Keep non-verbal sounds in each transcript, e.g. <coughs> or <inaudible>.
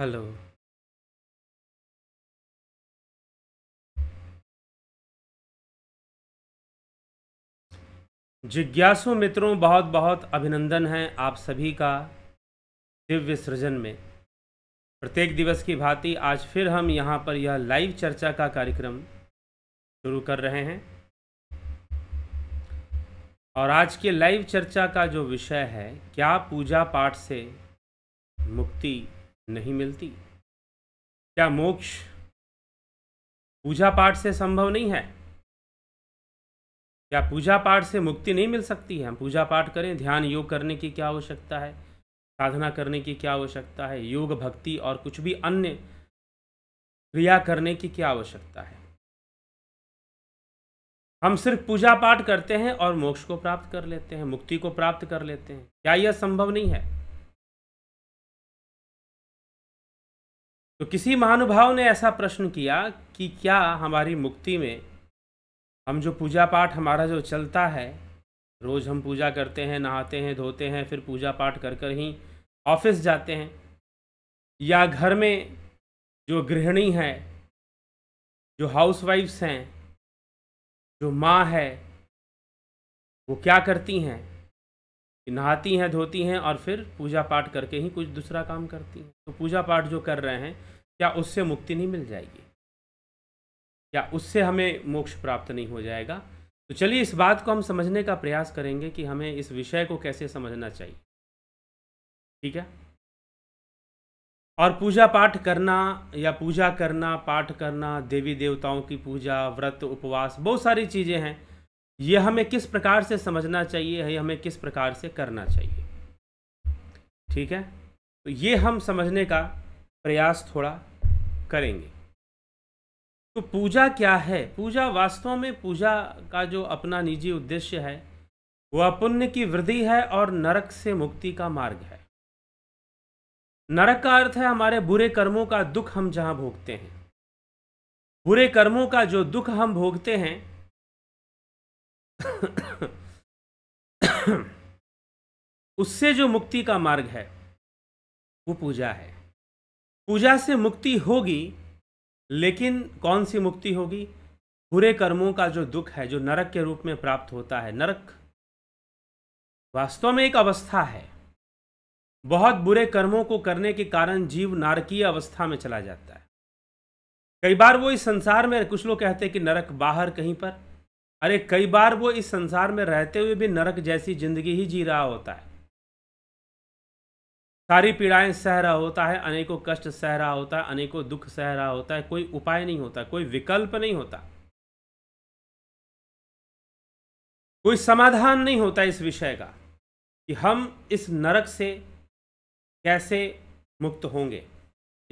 hello जिज्ञासु मित्रों बहुत बहुत अभिनंदन है आप सभी का दिव्य सृजन में प्रत्येक दिवस की भांति आज फिर हम यहाँ पर यह लाइव चर्चा का कार्यक्रम शुरू कर रहे हैं और आज के लाइव चर्चा का जो विषय है क्या पूजा पाठ से मुक्ति नहीं मिलती क्या मोक्ष पूजा पाठ से संभव नहीं है क्या पूजा पाठ से मुक्ति नहीं मिल सकती है हम पूजा पाठ करें ध्यान योग करने की क्या आवश्यकता है साधना करने की क्या आवश्यकता है योग भक्ति और कुछ भी अन्य क्रिया करने की क्या आवश्यकता है हम सिर्फ पूजा पाठ करते हैं और मोक्ष को प्राप्त कर लेते हैं मुक्ति को प्राप्त कर लेते हैं क्या यह संभव नहीं है तो किसी महानुभाव ने ऐसा प्रश्न किया कि क्या हमारी मुक्ति में हम जो पूजा पाठ हमारा जो चलता है रोज़ हम पूजा करते हैं नहाते हैं धोते हैं फिर पूजा पाठ कर कर ही ऑफिस जाते हैं या घर में जो गृहिणी है जो हाउस वाइफ्स हैं जो माँ है वो क्या करती हैं नहाती हैं धोती हैं और फिर पूजा पाठ करके ही कुछ दूसरा काम करती हैं तो पूजा पाठ जो कर रहे हैं क्या उससे मुक्ति नहीं मिल जाएगी क्या उससे हमें मोक्ष प्राप्त नहीं हो जाएगा तो चलिए इस बात को हम समझने का प्रयास करेंगे कि हमें इस विषय को कैसे समझना चाहिए ठीक है और पूजा पाठ करना या पूजा करना पाठ करना देवी देवताओं की पूजा व्रत उपवास बहुत सारी चीज़ें हैं ये हमें किस प्रकार से समझना चाहिए है हमें किस प्रकार से करना चाहिए ठीक है तो ये हम समझने का प्रयास थोड़ा करेंगे तो पूजा क्या है पूजा वास्तव में पूजा का जो अपना निजी उद्देश्य है वह पुण्य की वृद्धि है और नरक से मुक्ति का मार्ग है नरक का अर्थ है हमारे बुरे कर्मों का दुख हम जहां भोगते हैं बुरे कर्मों का जो दुख हम भोगते हैं <coughs> उससे जो मुक्ति का मार्ग है वो पूजा है पूजा से मुक्ति होगी लेकिन कौन सी मुक्ति होगी बुरे कर्मों का जो दुख है जो नरक के रूप में प्राप्त होता है नरक वास्तव में एक अवस्था है बहुत बुरे कर्मों को करने के कारण जीव नारकीय अवस्था में चला जाता है कई बार वो इस संसार में कुछ लोग कहते हैं कि नरक बाहर कहीं पर अरे कई बार वो इस संसार में रहते हुए भी नरक जैसी जिंदगी ही जी रहा होता है सारी पीड़ाएं सह रहा होता है अनेकों कष्ट सह रहा होता है अनेकों दुख सह रहा होता है कोई उपाय नहीं होता कोई विकल्प नहीं होता कोई समाधान नहीं होता इस विषय का कि हम इस नरक से कैसे मुक्त होंगे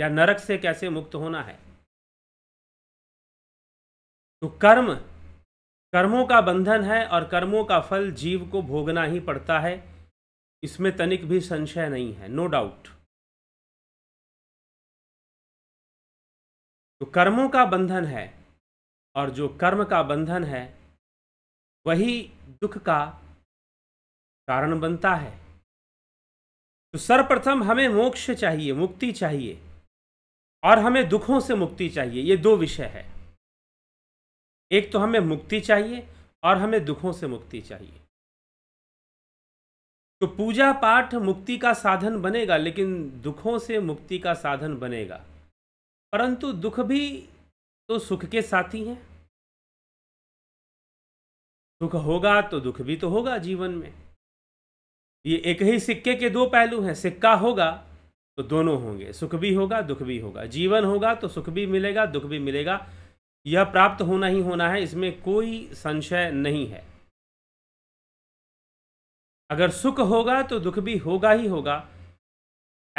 या नरक से कैसे मुक्त होना है तो कर्म कर्मों का बंधन है और कर्मों का फल जीव को भोगना ही पड़ता है इसमें तनिक भी संशय नहीं है नो डाउट तो कर्मों का बंधन है और जो कर्म का बंधन है वही दुख का कारण बनता है तो सर्वप्रथम हमें मोक्ष चाहिए मुक्ति चाहिए और हमें दुखों से मुक्ति चाहिए ये दो विषय है एक तो हमें मुक्ति चाहिए और हमें दुखों से मुक्ति चाहिए तो पूजा पाठ मुक्ति का साधन बनेगा लेकिन दुखों से मुक्ति का साधन बनेगा परंतु दुख भी तो सुख के साथी हैं दुख होगा तो दुख भी तो होगा जीवन में ये एक ही सिक्के के दो पहलू हैं सिक्का होगा तो दोनों होंगे सुख भी होगा दुख भी होगा जीवन होगा तो सुख भी मिलेगा दुख भी मिलेगा यह प्राप्त होना ही होना है इसमें कोई संशय नहीं है अगर सुख होगा तो दुख भी होगा ही होगा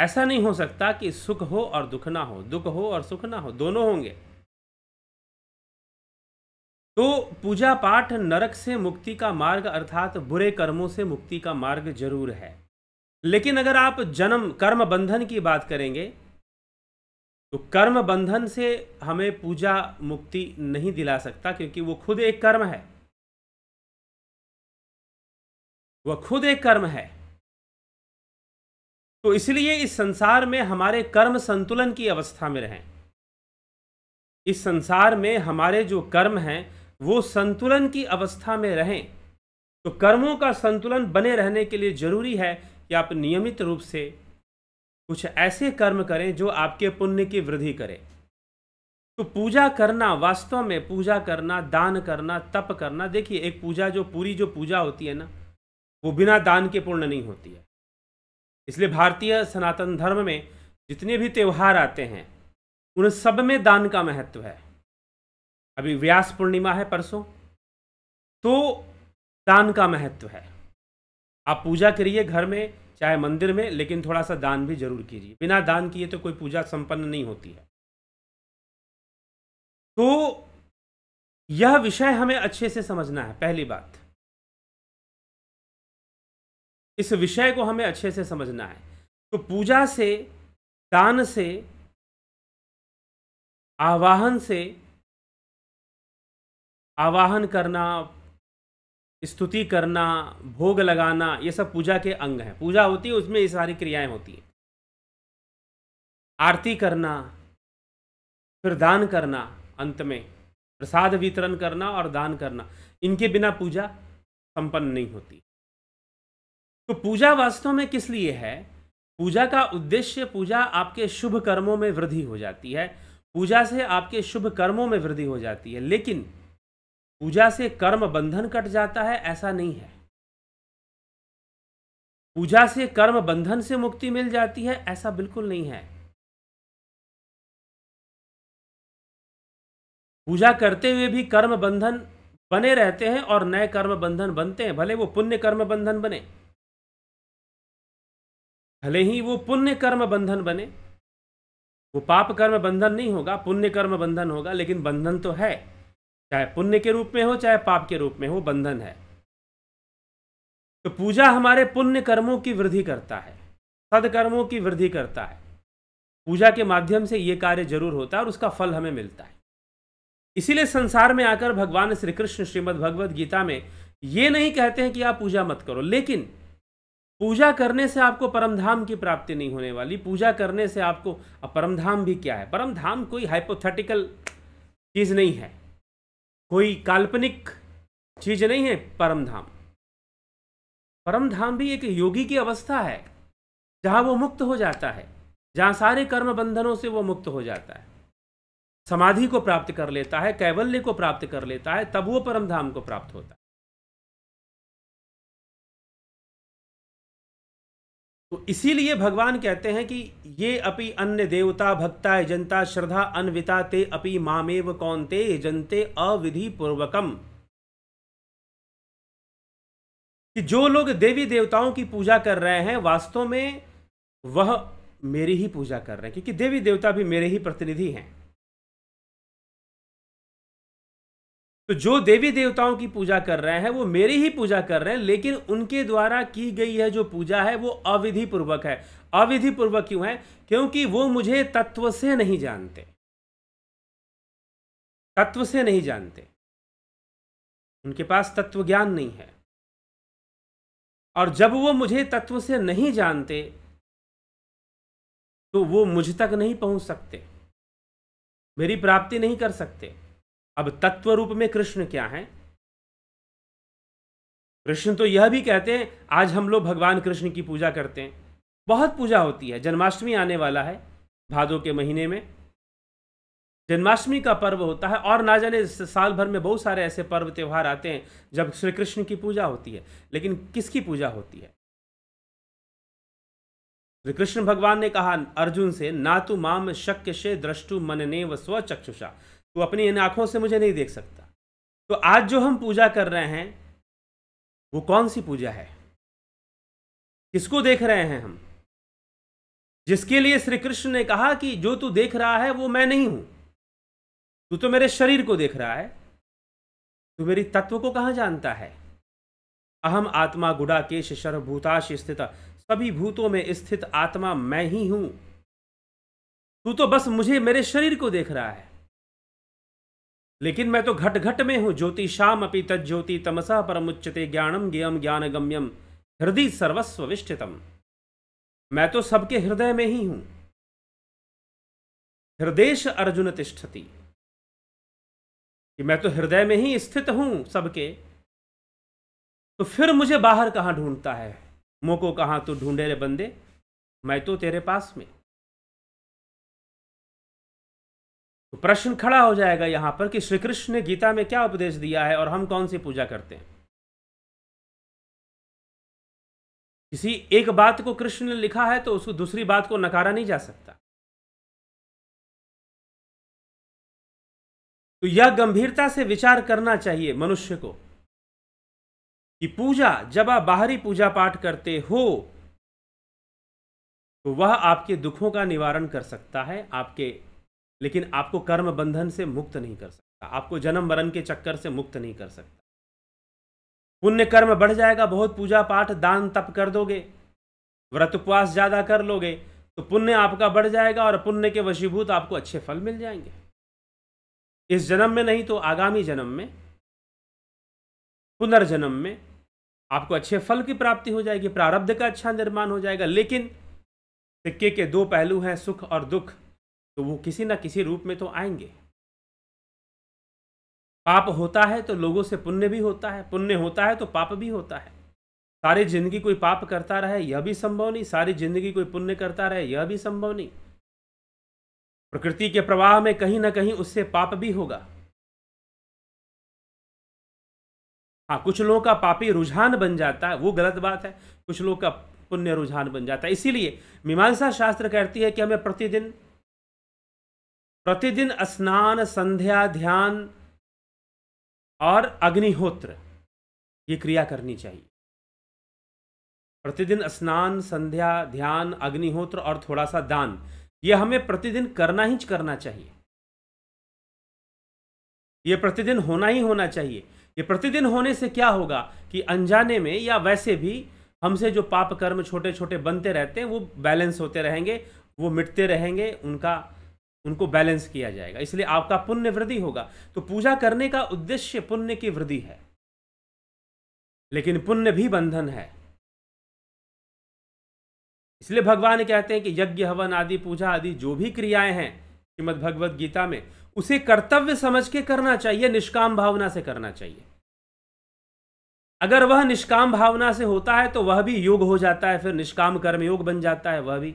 ऐसा नहीं हो सकता कि सुख हो और दुख ना हो दुख हो और सुख ना हो दोनों होंगे तो पूजा पाठ नरक से मुक्ति का मार्ग अर्थात बुरे कर्मों से मुक्ति का मार्ग जरूर है लेकिन अगर आप जन्म कर्म बंधन की बात करेंगे तो कर्म बंधन से हमें पूजा मुक्ति नहीं दिला सकता क्योंकि वो खुद एक कर्म है वह खुद एक कर्म है तो इसलिए इस संसार में हमारे कर्म संतुलन की अवस्था में रहें इस संसार में हमारे जो कर्म हैं वो संतुलन की अवस्था में रहें तो कर्मों का संतुलन बने रहने के लिए जरूरी है कि आप नियमित रूप से कुछ ऐसे कर्म करें जो आपके पुण्य की वृद्धि करें तो पूजा करना वास्तव में पूजा करना दान करना तप करना देखिए एक पूजा जो पूरी जो पूजा होती है ना वो बिना दान के पूर्ण नहीं होती है इसलिए भारतीय सनातन धर्म में जितने भी त्यौहार आते हैं उन सब में दान का महत्व है अभी व्यास पूर्णिमा है परसों तो दान का महत्व है आप पूजा करिए घर में चाहे मंदिर में लेकिन थोड़ा सा दान भी जरूर कीजिए बिना दान किए तो कोई पूजा संपन्न नहीं होती है तो यह विषय हमें अच्छे से समझना है पहली बात इस विषय को हमें अच्छे से समझना है तो पूजा से दान से आवाहन से आवाहन करना स्तुति करना भोग लगाना ये सब पूजा के अंग हैं पूजा होती है उसमें ये सारी क्रियाएं होती हैं आरती करना फिर दान करना अंत में प्रसाद वितरण करना और दान करना इनके बिना पूजा संपन्न नहीं होती तो पूजा वास्तव में किस लिए है पूजा का उद्देश्य पूजा आपके शुभ कर्मों में वृद्धि हो जाती है पूजा से आपके शुभ कर्मों में वृद्धि हो जाती है लेकिन पूजा से कर्म बंधन कट जाता है ऐसा नहीं है पूजा से कर्म बंधन से मुक्ति मिल जाती है ऐसा बिल्कुल नहीं है पूजा करते हुए भी कर्म बंधन बने रहते हैं और नए कर्म बंधन बनते हैं भले वो पुण्य कर्म बंधन बने भले ही वो पुण्य कर्म बंधन बने वो पाप कर्म बंधन नहीं होगा पुण्य कर्म बंधन होगा लेकिन बंधन तो है चाहे पुण्य के रूप में हो चाहे पाप के रूप में हो बंधन है तो पूजा हमारे पुण्य कर्मों की वृद्धि करता है सदकर्मों की वृद्धि करता है पूजा के माध्यम से ये कार्य जरूर होता है और उसका फल हमें मिलता है इसीलिए संसार में आकर भगवान श्री कृष्ण श्रीमद भगवद गीता में ये नहीं कहते हैं कि आप पूजा मत करो लेकिन पूजा करने से आपको परमधाम की प्राप्ति नहीं होने वाली पूजा करने से आपको अब परमधाम भी क्या है परमधाम कोई हाइपोथेटिकल चीज़ नहीं है कोई काल्पनिक चीज़ नहीं है परमधाम परमधाम भी एक योगी की अवस्था है जहां वो मुक्त हो जाता है जहां सारे कर्म बंधनों से वो मुक्त हो जाता है समाधि को प्राप्त कर लेता है कैवल्य को प्राप्त कर लेता है तब वो परमधाम को प्राप्त होता है तो इसीलिए भगवान कहते हैं कि ये अपि अन्य देवता भक्ता जनता श्रद्धा अन्विता ते अपि मामेव कौनते जनते अविधि पूर्वकम कि जो लोग देवी देवताओं की पूजा कर रहे हैं वास्तव में वह मेरी ही पूजा कर रहे हैं क्योंकि देवी देवता भी मेरे ही प्रतिनिधि हैं तो जो देवी देवताओं की पूजा कर रहे हैं वो मेरी ही पूजा कर रहे हैं लेकिन उनके द्वारा की गई है जो पूजा है वो अविधि पूर्वक है अविधि पूर्वक क्यों है क्योंकि वो मुझे तत्व से नहीं जानते तत्व से नहीं जानते उनके पास तत्व ज्ञान नहीं है और जब वो मुझे तत्व से नहीं जानते तो वो मुझ तक नहीं पहुंच सकते मेरी प्राप्ति नहीं कर सकते अब तत्व रूप में कृष्ण क्या है कृष्ण तो यह भी कहते हैं आज हम लोग भगवान कृष्ण की पूजा करते हैं बहुत पूजा होती है जन्माष्टमी आने वाला है भादो के महीने में जन्माष्टमी का पर्व होता है और ना जाने साल भर में बहुत सारे ऐसे पर्व त्यौहार आते हैं जब श्री कृष्ण की पूजा होती है लेकिन किसकी पूजा होती है श्री कृष्ण भगवान ने कहा अर्जुन से ना तो माम शक्य से द्रष्टु मनने व स्वचक्षुषा तो अपनी इन आँखों से मुझे नहीं देख सकता तो आज जो हम पूजा कर रहे हैं वो कौन सी पूजा है किसको देख रहे हैं हम जिसके लिए श्री कृष्ण ने कहा कि जो तू देख रहा है वो मैं नहीं हूं तू तो मेरे शरीर को देख रहा है तू मेरी तत्व को कहां जानता है अहम आत्मा गुड़ाकेश भूताश स्थित सभी भूतों में स्थित आत्मा मैं ही हूं तू तो बस मुझे मेरे शरीर को देख रहा है लेकिन मैं तो घट घट में हूँ ज्योतिषाम अपि तज्ज्योति तमसा परमुच्चते ज्ञानम ज्ञम ज्ञान गम्यम हृदय सर्वस्व विष्ठितम मैं तो सबके हृदय में ही हूँ हृदय अर्जुन तिष्ठति कि मैं तो हृदय में ही स्थित हूँ सबके तो फिर मुझे बाहर कहाँ ढूंढता है मोको कहाँ तो ढूंढे रे बंदे मैं तो तेरे पास में तो प्रश्न खड़ा हो जाएगा यहां पर कि श्री कृष्ण ने गीता में क्या उपदेश दिया है और हम कौन सी पूजा करते हैं किसी एक बात को कृष्ण ने लिखा है तो उसको दूसरी बात को नकारा नहीं जा सकता तो यह गंभीरता से विचार करना चाहिए मनुष्य को कि पूजा जब आप बाहरी पूजा पाठ करते हो तो वह आपके दुखों का निवारण कर सकता है आपके लेकिन आपको कर्म बंधन से मुक्त नहीं कर सकता आपको जन्म मरण के चक्कर से मुक्त नहीं कर सकता पुण्य कर्म बढ़ जाएगा बहुत पूजा पाठ दान तप कर दोगे व्रत उपवास ज़्यादा कर लोगे तो पुण्य आपका बढ़ जाएगा और पुण्य के वशीभूत आपको अच्छे फल मिल जाएंगे इस जन्म में नहीं तो आगामी जन्म में पुनर्जन्म में आपको अच्छे फल की प्राप्ति हो जाएगी प्रारब्ध का अच्छा निर्माण हो जाएगा लेकिन सिक्के के दो पहलू हैं सुख और दुख तो वो किसी ना किसी रूप में तो आएंगे पाप होता है तो लोगों से पुण्य भी होता है पुण्य होता है तो पाप भी होता है सारी जिंदगी कोई पाप करता रहे यह भी संभव नहीं सारी जिंदगी कोई पुण्य करता रहे यह भी संभव नहीं प्रकृति के प्रवाह में कहीं ना कहीं उससे पाप भी होगा हाँ कुछ लोगों का पापी रुझान बन जाता है वो गलत बात है कुछ लोगों का पुण्य रुझान बन जाता है इसीलिए मीमांसा शास्त्र कहती है कि हमें प्रतिदिन प्रतिदिन स्नान संध्या ध्यान और अग्निहोत्र ये क्रिया करनी चाहिए प्रतिदिन स्नान संध्या ध्यान अग्निहोत्र और थोड़ा सा दान ये हमें प्रतिदिन करना ही करना चाहिए ये प्रतिदिन होना ही होना चाहिए ये प्रतिदिन होने से क्या होगा कि अनजाने में या वैसे भी हमसे जो पाप कर्म छोटे छोटे बनते रहते हैं वो बैलेंस होते रहेंगे वो मिटते रहेंगे उनका उनको बैलेंस किया जाएगा इसलिए आपका पुण्य वृद्धि होगा तो पूजा करने का उद्देश्य पुण्य की वृद्धि है लेकिन पुण्य भी बंधन है इसलिए भगवान कहते हैं कि यज्ञ हवन आदि पूजा आदि जो भी क्रियाएं हैं श्रीमद भगवद गीता में उसे कर्तव्य समझ के करना चाहिए निष्काम भावना से करना चाहिए अगर वह निष्काम भावना से होता है तो वह भी योग हो जाता है फिर निष्काम कर्म योग बन जाता है वह भी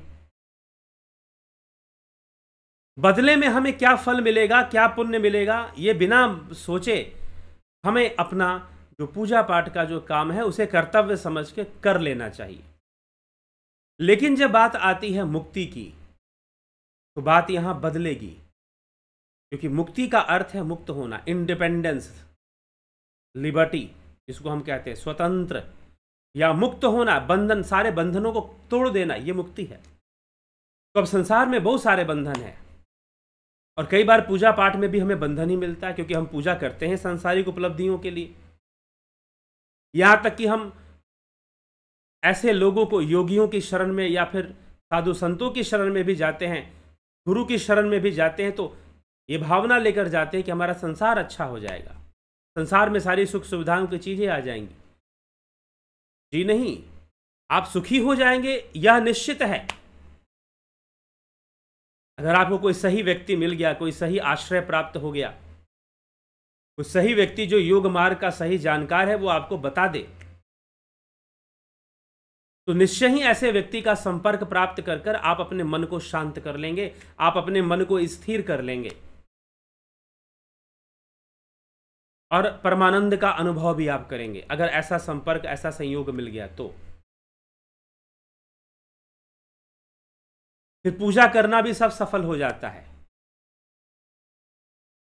बदले में हमें क्या फल मिलेगा क्या पुण्य मिलेगा ये बिना सोचे हमें अपना जो पूजा पाठ का जो काम है उसे कर्तव्य समझ के कर लेना चाहिए लेकिन जब बात आती है मुक्ति की तो बात यहां बदलेगी क्योंकि मुक्ति का अर्थ है मुक्त होना इंडिपेंडेंस लिबर्टी जिसको हम कहते हैं स्वतंत्र या मुक्त होना बंधन सारे बंधनों को तोड़ देना ये मुक्ति है तो अब संसार में बहुत सारे बंधन हैं और कई बार पूजा पाठ में भी हमें बंधन ही मिलता है क्योंकि हम पूजा करते हैं सांसारिक उपलब्धियों के लिए यहाँ तक कि हम ऐसे लोगों को योगियों की शरण में या फिर साधु संतों की शरण में भी जाते हैं गुरु की शरण में भी जाते हैं तो ये भावना लेकर जाते हैं कि हमारा संसार अच्छा हो जाएगा संसार में सारी सुख सुविधाओं की चीज़ें आ जाएंगी जी नहीं आप सुखी हो जाएंगे यह निश्चित है अगर आपको कोई सही व्यक्ति मिल गया कोई सही आश्रय प्राप्त हो गया कोई सही व्यक्ति जो योग मार्ग का सही जानकार है वो आपको बता दे तो निश्चय ही ऐसे व्यक्ति का संपर्क प्राप्त कर कर आप अपने मन को शांत कर लेंगे आप अपने मन को स्थिर कर लेंगे और परमानंद का अनुभव भी आप करेंगे अगर ऐसा संपर्क ऐसा संयोग मिल गया तो फिर पूजा करना भी सब सफल हो जाता है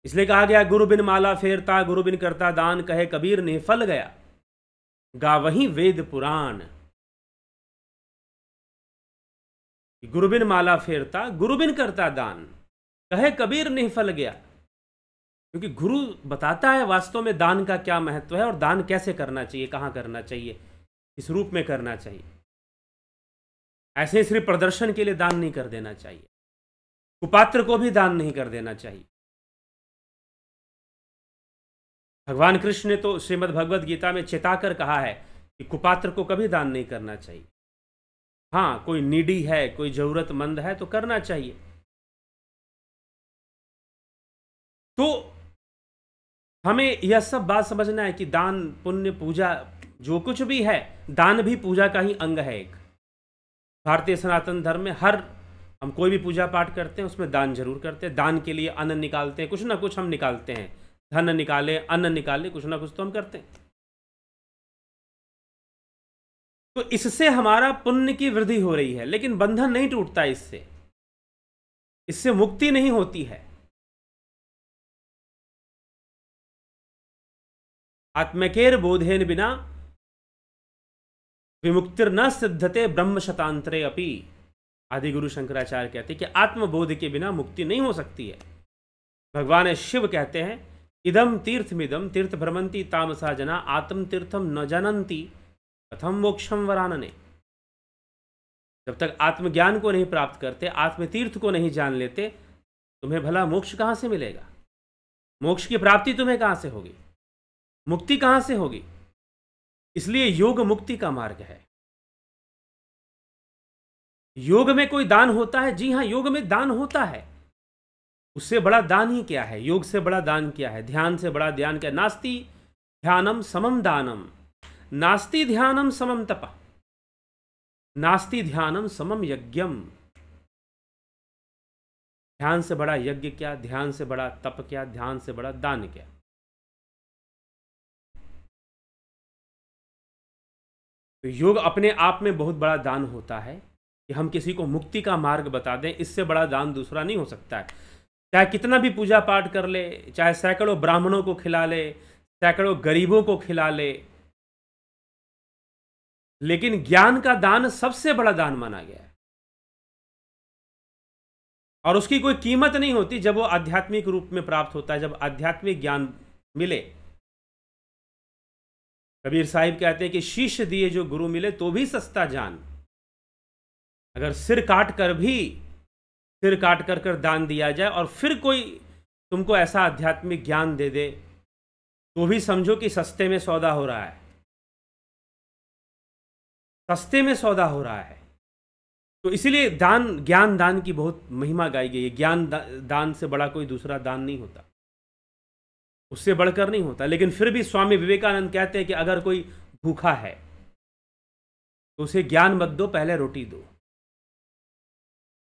इसलिए कहा गया गुरु बिन माला फेरता गुरु बिन करता दान कहे कबीर ने फल गया गा वही वेद पुराण गुरु बिन माला फेरता गुरु बिन करता दान कहे कबीर ने फल गया क्योंकि गुरु बताता है वास्तव में दान का क्या महत्व है और दान कैसे करना चाहिए कहाँ करना चाहिए किस रूप में करना चाहिए ऐसे सिर्फ प्रदर्शन के लिए दान नहीं कर देना चाहिए कुपात्र को भी दान नहीं कर देना चाहिए भगवान कृष्ण ने तो श्रीमद् भगवद गीता में चेताकर कहा है कि कुपात्र को कभी दान नहीं करना चाहिए हाँ कोई नीडी है कोई जरूरतमंद है तो करना चाहिए तो हमें यह सब बात समझना है कि दान पुण्य पूजा जो कुछ भी है दान भी पूजा का ही अंग है एक भारतीय सनातन धर्म में हर हम कोई भी पूजा पाठ करते हैं उसमें दान जरूर करते हैं दान के लिए अन्न निकालते हैं कुछ ना कुछ हम निकालते हैं धन निकाले अन्न निकाले कुछ ना कुछ तो हम करते हैं तो इससे हमारा पुण्य की वृद्धि हो रही है लेकिन बंधन नहीं टूटता इससे इससे मुक्ति नहीं होती है आत्मकेर बोधेन बिना विमुक्तिर सिद्धते ब्रह्म शतांतरे अपि आदि गुरु शंकराचार्य कहते हैं कि आत्मबोध के बिना मुक्ति नहीं हो सकती है भगवान शिव कहते हैं इदम तीर्थमिदम तीर्थ भ्रमंती तामसा जना आत्म तीर्थम न जानती कथम मोक्षम वरानने जब तक आत्मज्ञान को नहीं प्राप्त करते आत्मतीर्थ को नहीं जान लेते तुम्हें भला मोक्ष कहाँ से मिलेगा मोक्ष की प्राप्ति तुम्हें कहाँ से होगी मुक्ति कहाँ से होगी इसलिए योग मुक्ति का मार्ग है योग में कोई दान होता है जी हां योग में दान होता है उससे बड़ा दान ही क्या है योग से बड़ा दान क्या है ध्यान से बड़ा ध्यान क्या नास्ति ध्यानम समम दानम नास्ति ध्यानम समम तप नास्ति ध्यानम समम यज्ञम ध्यान से बड़ा यज्ञ क्या ध्यान से बड़ा तप क्या ध्यान से बड़ा दान क्या तो योग अपने आप में बहुत बड़ा दान होता है कि हम किसी को मुक्ति का मार्ग बता दें इससे बड़ा दान दूसरा नहीं हो सकता है चाहे कितना भी पूजा पाठ कर ले चाहे सैकड़ों ब्राह्मणों को खिला ले सैकड़ों गरीबों को खिला ले लेकिन ज्ञान का दान सबसे बड़ा दान माना गया है और उसकी कोई कीमत नहीं होती जब वो आध्यात्मिक रूप में प्राप्त होता है जब आध्यात्मिक ज्ञान मिले कबीर साहिब कहते हैं कि शीश दिए जो गुरु मिले तो भी सस्ता जान अगर सिर काट कर भी सिर काट कर कर दान दिया जाए और फिर कोई तुमको ऐसा आध्यात्मिक ज्ञान दे दे तो भी समझो कि सस्ते में सौदा हो रहा है सस्ते में सौदा हो रहा है तो इसीलिए दान ज्ञान दान की बहुत महिमा गाई गई है ज्ञान दा, दान से बड़ा कोई दूसरा दान नहीं होता उससे बढ़कर नहीं होता लेकिन फिर भी स्वामी विवेकानंद कहते हैं कि अगर कोई भूखा है तो उसे ज्ञान मत दो पहले रोटी दो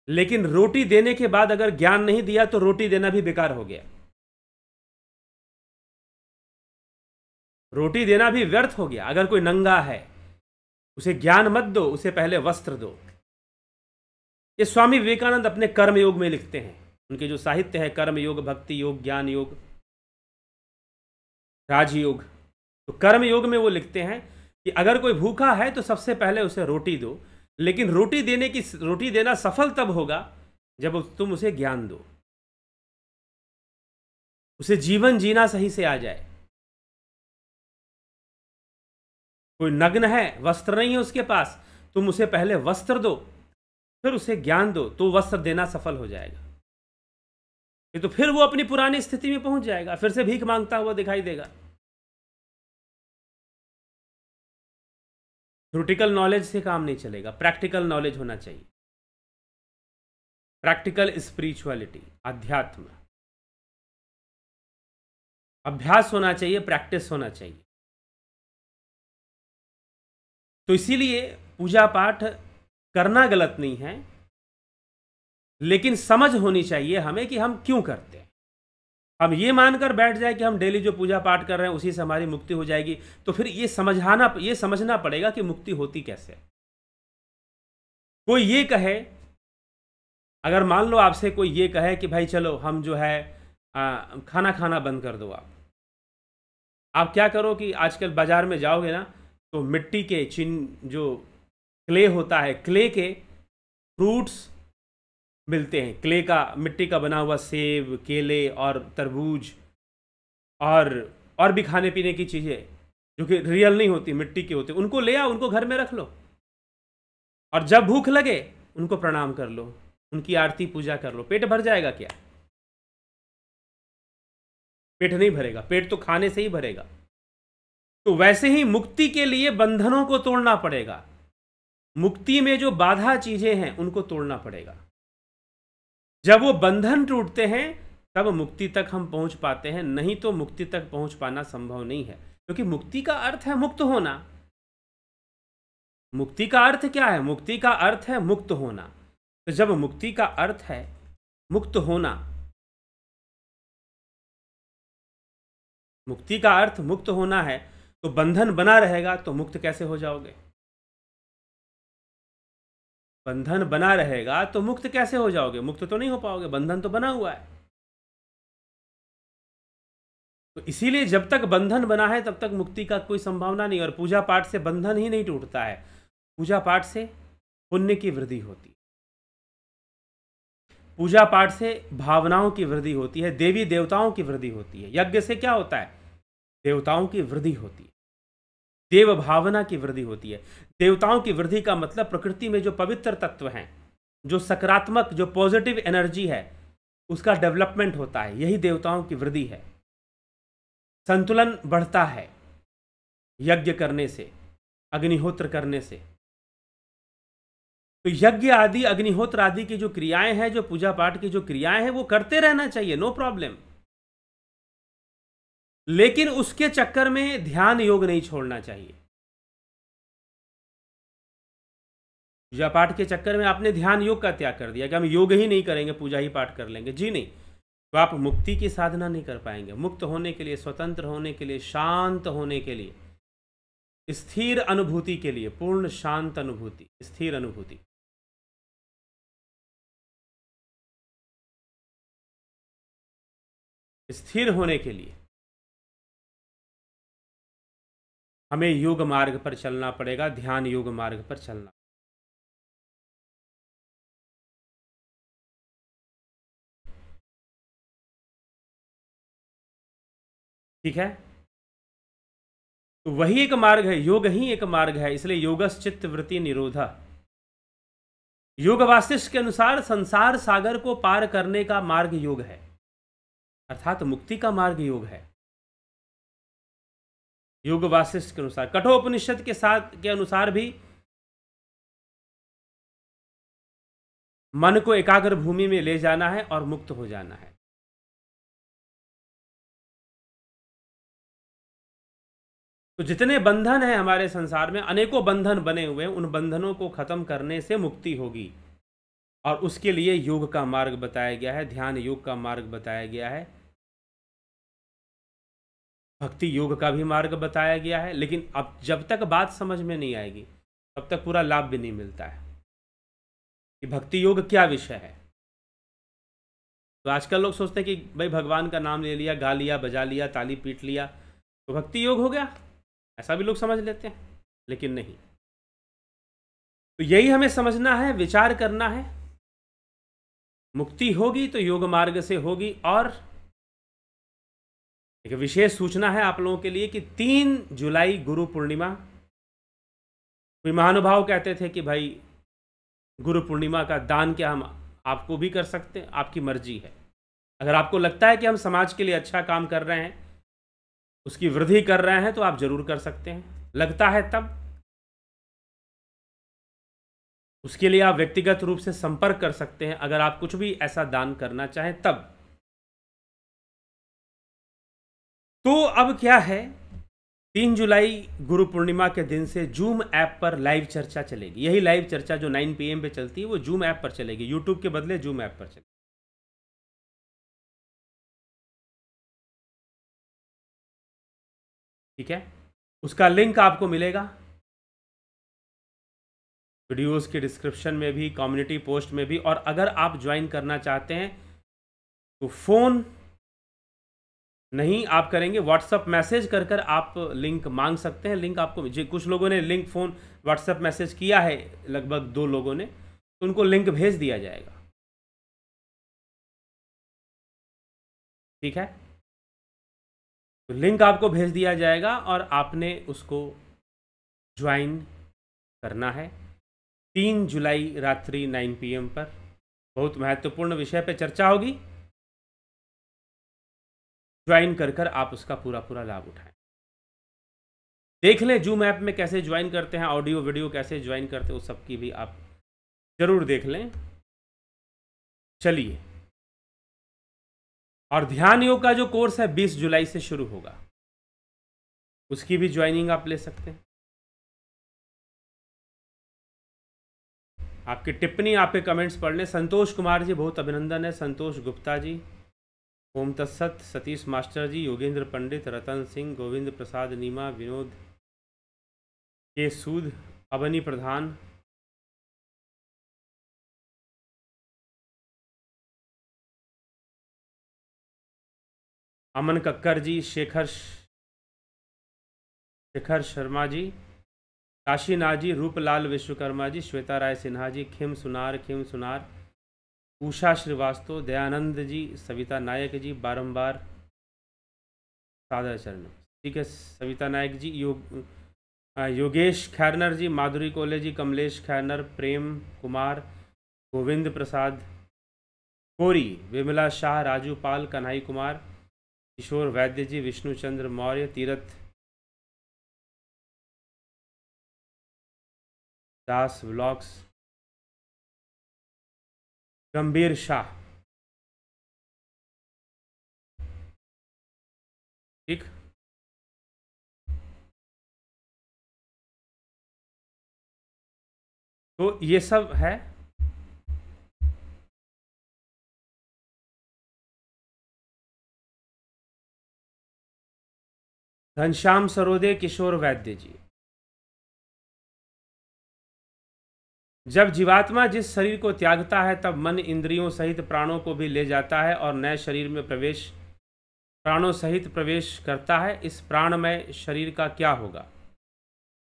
लेकिन रोटी देने के बाद अगर ज्ञान नहीं दिया तो रोटी देना भी बेकार हो गया रोटी देना भी व्यर्थ हो गया अगर कोई नंगा है उसे ज्ञान मत दो उसे पहले वस्त्र दो ये स्वामी विवेकानंद अपने कर्मयोग में लिखते हैं उनके जो साहित्य है कर्म योग भक्ति योग ज्ञान योग राजयोग तो कर्म योग में वो लिखते हैं कि अगर कोई भूखा है तो सबसे पहले उसे रोटी दो लेकिन रोटी देने की रोटी देना सफल तब होगा जब तुम उसे ज्ञान दो उसे जीवन जीना सही से आ जाए कोई नग्न है वस्त्र नहीं है उसके पास तुम उसे पहले वस्त्र दो फिर उसे ज्ञान दो तो वस्त्र देना सफल हो जाएगा ये तो फिर वो अपनी पुरानी स्थिति में पहुंच जाएगा फिर से भीख मांगता हुआ दिखाई देगा थ्रोटिकल नॉलेज से काम नहीं चलेगा प्रैक्टिकल नॉलेज होना चाहिए प्रैक्टिकल स्पिरिचुअलिटी अध्यात्म अभ्यास होना चाहिए प्रैक्टिस होना चाहिए तो इसीलिए पूजा पाठ करना गलत नहीं है लेकिन समझ होनी चाहिए हमें कि हम क्यों करते हैं हम ये मानकर बैठ जाए कि हम डेली जो पूजा पाठ कर रहे हैं उसी से हमारी मुक्ति हो जाएगी तो फिर ये समझाना ये समझना पड़ेगा कि मुक्ति होती कैसे कोई ये कहे अगर मान लो आपसे कोई ये कहे कि भाई चलो हम जो है आ, खाना खाना बंद कर दो आप आप क्या करो कि आजकल बाज़ार में जाओगे ना तो मिट्टी के चिन जो क्ले होता है क्ले के फ्रूट्स मिलते हैं क्ले का मिट्टी का बना हुआ सेब केले और तरबूज और और भी खाने पीने की चीज़ें जो कि रियल नहीं होती मिट्टी की होती उनको ले आओ उनको घर में रख लो और जब भूख लगे उनको प्रणाम कर लो उनकी आरती पूजा कर लो पेट भर जाएगा क्या पेट नहीं भरेगा पेट तो खाने से ही भरेगा तो वैसे ही मुक्ति के लिए बंधनों को तोड़ना पड़ेगा मुक्ति में जो बाधा चीज़ें हैं उनको तोड़ना पड़ेगा जब वो बंधन टूटते हैं तब मुक्ति तक हम पहुंच पाते हैं नहीं तो मुक्ति तक पहुंच पाना संभव नहीं है क्योंकि मुक्ति का अर्थ है मुक्त होना मुक्ति का अर्थ क्या है मुक्ति का अर्थ है मुक्त होना तो जब मुक्ति का अर्थ है मुक्त होना मुक्ति का अर्थ मुक्त होना है तो बंधन बना रहेगा तो मुक्त कैसे हो जाओगे बंधन बना रहेगा तो मुक्त कैसे हो जाओगे मुक्त तो नहीं हो पाओगे बंधन तो बना हुआ है तो इसीलिए जब तक बंधन बना है तब तक मुक्ति का कोई संभावना नहीं और पूजा पाठ से बंधन ही नहीं टूटता है पूजा पाठ से पुण्य की वृद्धि होती है पूजा पाठ से भावनाओं की वृद्धि होती है देवी देवताओं की वृद्धि होती है यज्ञ से क्या होता है देवताओं की वृद्धि होती है देव भावना की वृद्धि होती है देवताओं की वृद्धि का मतलब प्रकृति में जो पवित्र तत्व हैं जो सकारात्मक जो पॉजिटिव एनर्जी है उसका डेवलपमेंट होता है यही देवताओं की वृद्धि है संतुलन बढ़ता है यज्ञ करने से अग्निहोत्र करने से तो यज्ञ आदि अग्निहोत्र आदि की जो क्रियाएं हैं जो पूजा पाठ की जो क्रियाएं हैं वो करते रहना चाहिए नो प्रॉब्लम लेकिन उसके चक्कर में ध्यान योग नहीं छोड़ना चाहिए पूजा पाठ के चक्कर में आपने ध्यान योग का त्याग कर दिया कि हम योग ही नहीं करेंगे पूजा ही पाठ कर लेंगे जी नहीं तो आप मुक्ति की साधना नहीं कर पाएंगे मुक्त होने के लिए स्वतंत्र होने के लिए शांत होने के लिए स्थिर अनुभूति के लिए पूर्ण शांत अनुभूति स्थिर अनुभूति स्थिर होने के लिए हमें योग मार्ग पर चलना पड़ेगा ध्यान योग मार्ग पर चलना ठीक है तो वही एक मार्ग है योग ही एक मार्ग है इसलिए योगस चित्त वृत्ति निरोधा योग वासिष्ठ के अनुसार संसार सागर को पार करने का मार्ग योग है अर्थात मुक्ति का मार्ग योग है युग वासिष्ठ के अनुसार कठोपनिषद के साथ के अनुसार भी मन को एकाग्र भूमि में ले जाना है और मुक्त हो जाना है तो जितने बंधन हैं हमारे संसार में अनेकों बंधन बने हुए हैं उन बंधनों को खत्म करने से मुक्ति होगी और उसके लिए योग का मार्ग बताया गया है ध्यान योग का मार्ग बताया गया है भक्ति योग का भी मार्ग बताया गया है लेकिन अब जब तक बात समझ में नहीं आएगी तब तक पूरा लाभ भी नहीं मिलता है कि भक्ति योग क्या विषय है तो आजकल लोग सोचते हैं कि भाई भगवान का नाम ले लिया गा लिया बजा लिया ताली पीट लिया तो भक्ति योग हो गया ऐसा भी लोग समझ लेते हैं लेकिन नहीं तो यही हमें समझना है विचार करना है मुक्ति होगी तो योग मार्ग से होगी और एक विशेष सूचना है आप लोगों के लिए कि तीन जुलाई गुरु पूर्णिमा कोई महानुभाव कहते थे कि भाई गुरु पूर्णिमा का दान क्या हम आपको भी कर सकते हैं आपकी मर्जी है अगर आपको लगता है कि हम समाज के लिए अच्छा काम कर रहे हैं उसकी वृद्धि कर रहे हैं तो आप जरूर कर सकते हैं लगता है तब उसके लिए आप व्यक्तिगत रूप से संपर्क कर सकते हैं अगर आप कुछ भी ऐसा दान करना चाहें तब तो अब क्या है तीन जुलाई गुरु पूर्णिमा के दिन से जूम ऐप पर लाइव चर्चा चलेगी यही लाइव चर्चा जो 9 पीएम पे चलती है वो जूम ऐप पर चलेगी यूट्यूब के बदले जूम ऐप पर चलेगी ठीक है उसका लिंक आपको मिलेगा वीडियोस के डिस्क्रिप्शन में भी कम्युनिटी पोस्ट में भी और अगर आप ज्वाइन करना चाहते हैं तो फ़ोन नहीं आप करेंगे व्हाट्सअप मैसेज कर कर आप लिंक मांग सकते हैं लिंक आपको जी कुछ लोगों ने लिंक फ़ोन व्हाट्सअप मैसेज किया है लगभग दो लोगों ने तो उनको लिंक भेज दिया जाएगा ठीक है तो लिंक आपको भेज दिया जाएगा और आपने उसको ज्वाइन करना है तीन जुलाई रात्रि नाइन पीएम पर बहुत महत्वपूर्ण विषय पर चर्चा होगी ज्वाइन कर कर आप उसका पूरा पूरा लाभ उठाएं देख लें जूम ऐप में कैसे ज्वाइन करते हैं ऑडियो वीडियो कैसे ज्वाइन करते हैं उस सब की भी आप ज़रूर देख लें चलिए और ध्यान योग का जो कोर्स है 20 जुलाई से शुरू होगा उसकी भी ज्वाइनिंग आप ले सकते हैं आपकी टिप्पणी आपके कमेंट्स पढ़ लें संतोष कुमार जी बहुत अभिनंदन है संतोष गुप्ता जी ओम तत्सत सतीश मास्टर जी योगेंद्र पंडित रतन सिंह गोविंद प्रसाद नीमा विनोद के सूद अवनी प्रधान अमन कक्कर जी शेखर शेखर शर्मा जी काशीनाथ जी रूपलाल विश्वकर्मा जी श्वेता राय सिन्हा जी खिम सुनार खिम सुनार उषा श्रीवास्तव दयानंद जी सविता नायक जी बारंबार सादर चरण ठीक है सविता नायक जी योग योगेश खैरनर जी माधुरी कोले जी कमलेश खैरनर प्रेम कुमार गोविंद प्रसाद कोरी विमला शाह राजू पाल कन्हई कुमार किशोर वैद्य जी विष्णुचंद्र मौर्य तीरथ दास ब्लॉक्स गंभीर शाह ठीक तो ये सब है घनश्याम सरोदे किशोर वैद्य जी जब जीवात्मा जिस शरीर को त्यागता है तब मन इंद्रियों सहित प्राणों को भी ले जाता है और नए शरीर में प्रवेश प्राणों सहित प्रवेश करता है इस प्राणमय शरीर का क्या होगा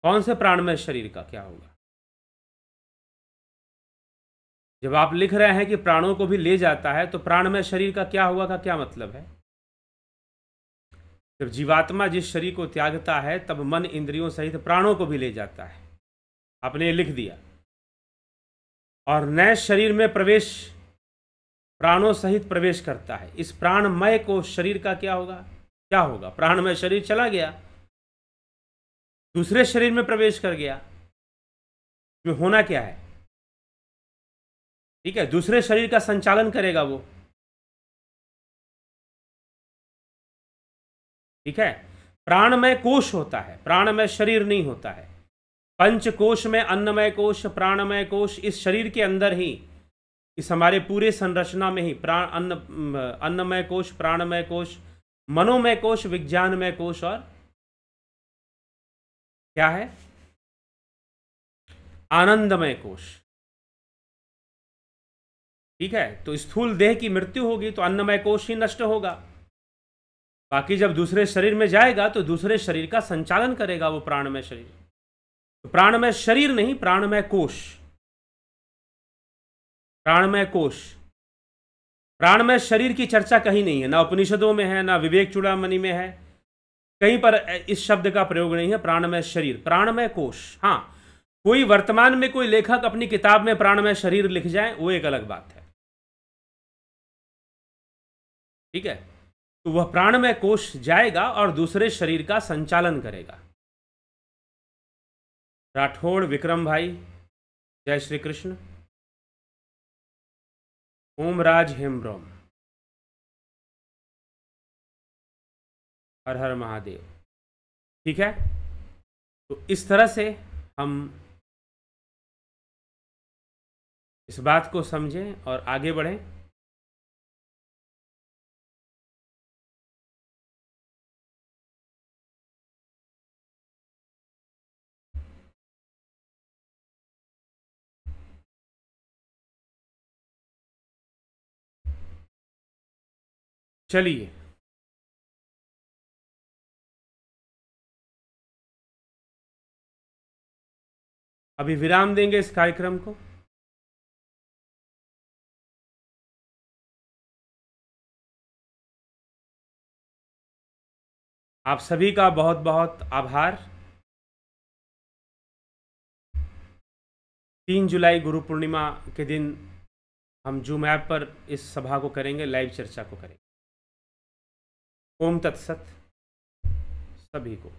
कौन से प्राणमय शरीर का क्या होगा जब आप लिख रहे हैं कि प्राणों को भी ले जाता है तो प्राणमय शरीर का क्या होगा का क्या मतलब है जब जीवात्मा जिस शरीर को त्यागता है तब मन इंद्रियों सहित प्राणों को भी ले जाता है आपने लिख दिया और नए शरीर में प्रवेश प्राणों सहित प्रवेश करता है इस प्राणमय को शरीर का क्या होगा क्या होगा प्राणमय शरीर चला गया दूसरे शरीर में प्रवेश कर गया जो होना क्या है ठीक है दूसरे शरीर का संचालन करेगा वो ठीक है प्राणमय कोष होता है प्राणमय शरीर नहीं होता है पंचकोश में अन्नमय कोश प्राणमय कोश इस शरीर के अंदर ही इस हमारे पूरे संरचना में ही प्राण अन्न अन्नमय कोश प्राणमय कोश मनोमय कोश विज्ञानमय कोश और क्या है आनंदमय कोश ठीक है तो स्थूल देह की मृत्यु होगी तो अन्नमय कोश ही नष्ट होगा बाकी जब दूसरे शरीर में जाएगा तो दूसरे शरीर का संचालन करेगा वो प्राणमय शरीर प्राणमय शरीर नहीं प्राणमय कोश प्राणमय कोश प्राणमय शरीर की चर्चा कहीं नहीं है ना उपनिषदों में है ना विवेक चूड़ामणि में है कहीं पर इस शब्द का प्रयोग नहीं है प्राणमय शरीर प्राणमय कोश हाँ कोई वर्तमान में कोई लेखक अपनी किताब में प्राणमय शरीर लिख जाए वो एक अलग बात है ठीक है तो वह प्राणमय कोश जाएगा और दूसरे शरीर का संचालन करेगा राठौड़ विक्रम भाई जय श्री कृष्ण ओमराज हेम्ब्रोम हर हर महादेव ठीक है तो इस तरह से हम इस बात को समझें और आगे बढ़ें चलिए अभी विराम देंगे इस कार्यक्रम को आप सभी का बहुत बहुत आभार तीन जुलाई गुरु पूर्णिमा के दिन हम जूम ऐप पर इस सभा को करेंगे लाइव चर्चा को करेंगे ओम तत्सत सभी को